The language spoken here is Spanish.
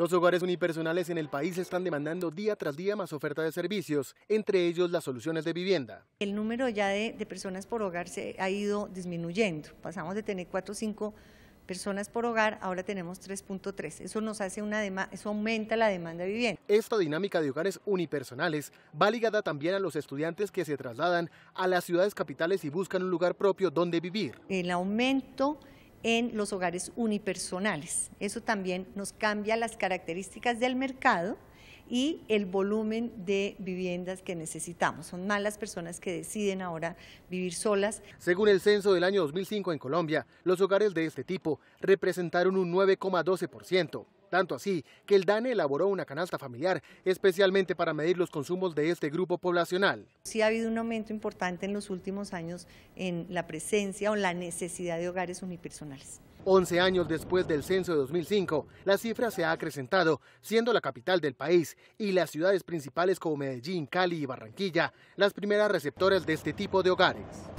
Los hogares unipersonales en el país están demandando día tras día más oferta de servicios, entre ellos las soluciones de vivienda. El número ya de, personas por hogar se ha ido disminuyendo. Pasamos de tener 4 o 5 personas por hogar, ahora tenemos 3.3. Eso nos hace una eso aumenta la demanda de vivienda. Esta dinámica de hogares unipersonales va ligada también a los estudiantes que se trasladan a las ciudades capitales y buscan un lugar propio donde vivir. El aumento en los hogares unipersonales. Eso también nos cambia las características del mercado y el volumen de viviendas que necesitamos. Son más las personas que deciden ahora vivir solas. Según el censo del año 2005 en Colombia, los hogares de este tipo representaron un 9,12%. Tanto así que el DANE elaboró una canasta familiar especialmente para medir los consumos de este grupo poblacional. Sí ha habido un aumento importante en los últimos años en la presencia o la necesidad de hogares unipersonales. 11 años después del censo de 2005, la cifra se ha acrecentado, siendo la capital del país y las ciudades principales como Medellín, Cali y Barranquilla las primeras receptoras de este tipo de hogares.